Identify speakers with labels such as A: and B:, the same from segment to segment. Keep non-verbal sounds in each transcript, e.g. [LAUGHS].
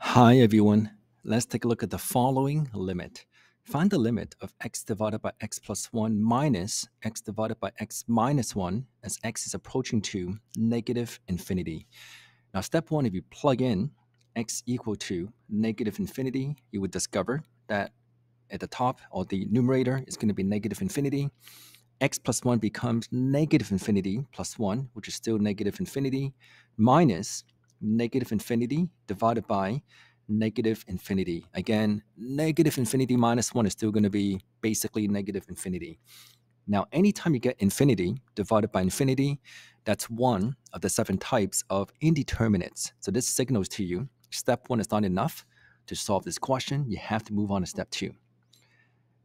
A: Hi everyone, let's take a look at the following limit. Find the limit of x divided by x plus 1 minus x divided by x minus 1 as x is approaching to negative infinity. Now step 1, if you plug in x equal to negative infinity, you would discover that at the top or the numerator is going to be negative infinity. x plus 1 becomes negative infinity plus 1, which is still negative infinity, minus negative infinity divided by negative infinity. Again, negative infinity minus 1 is still going to be basically negative infinity. Now, anytime you get infinity divided by infinity, that's one of the seven types of indeterminates. So this signals to you, step one is not enough to solve this question. You have to move on to step two.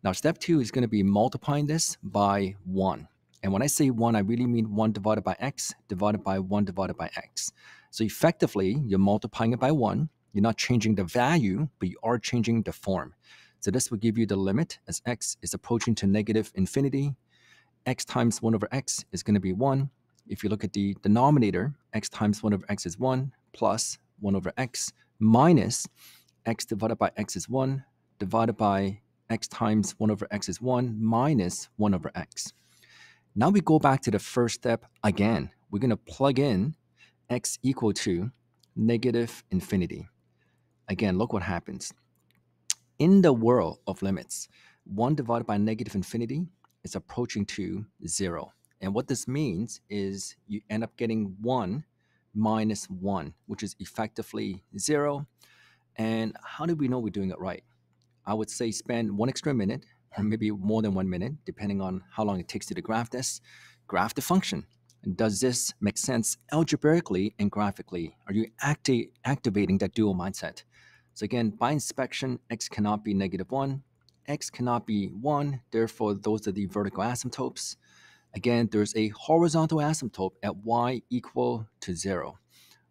A: Now, step two is going to be multiplying this by 1. And when I say 1, I really mean 1 divided by x divided by 1 divided by x. So effectively, you're multiplying it by one. You're not changing the value, but you are changing the form. So this will give you the limit as x is approaching to negative infinity. x times 1 over x is going to be 1. If you look at the denominator, x times 1 over x is 1 plus 1 over x minus x divided by x is 1 divided by x times 1 over x is 1 minus 1 over x. Now we go back to the first step again. We're going to plug in x equal to negative infinity. Again, look what happens. In the world of limits, 1 divided by negative infinity is approaching to 0. And what this means is you end up getting 1 minus 1, which is effectively 0. And how do we know we're doing it right? I would say spend one extra minute, or maybe more than one minute, depending on how long it takes you to graph this, graph the function. Does this make sense algebraically and graphically? Are you acti activating that dual mindset? So again, by inspection, x cannot be negative 1, x cannot be 1, therefore those are the vertical asymptotes. Again, there's a horizontal asymptote at y equal to 0.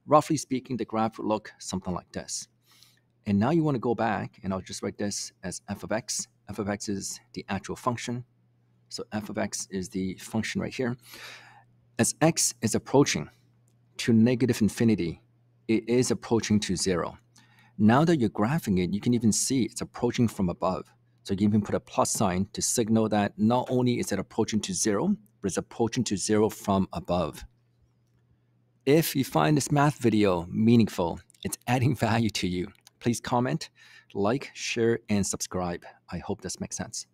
A: Roughly speaking, the graph would look something like this. And now you want to go back, and I'll just write this as f of x. f of x is the actual function. So f of x is the function right here. As x is approaching to negative infinity, it is approaching to zero. Now that you're graphing it, you can even see it's approaching from above. So you can put a plus sign to signal that not only is it approaching to zero, but it's approaching to zero from above. If you find this math video meaningful, it's [LAUGHS] adding value to you, please comment, like, share, and subscribe. I hope this makes sense.